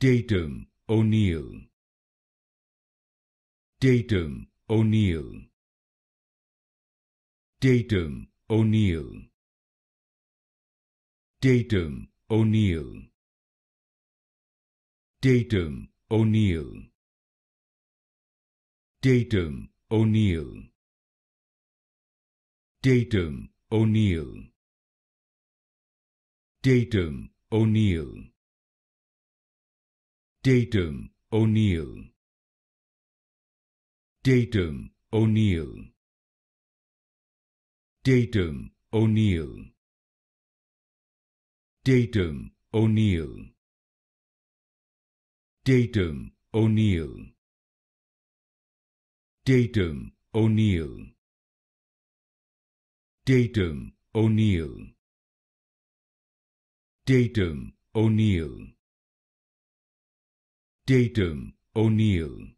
Datum, O'Neill. Datum, O'Neill. Datum, O'Neill. Datum, O'Neill. Datum, O'Neill. Datum, O'Neill. Datum, O'Neill. Datum, O'Neill. Datum, O'Neill. Datum, O'Neill. Datum, O'Neill. Datum, O'Neill. Datum, O'Neill. Datum, O'Neill. Datum, O'Neill. Datum, O'Neill. Datum, O'Neill.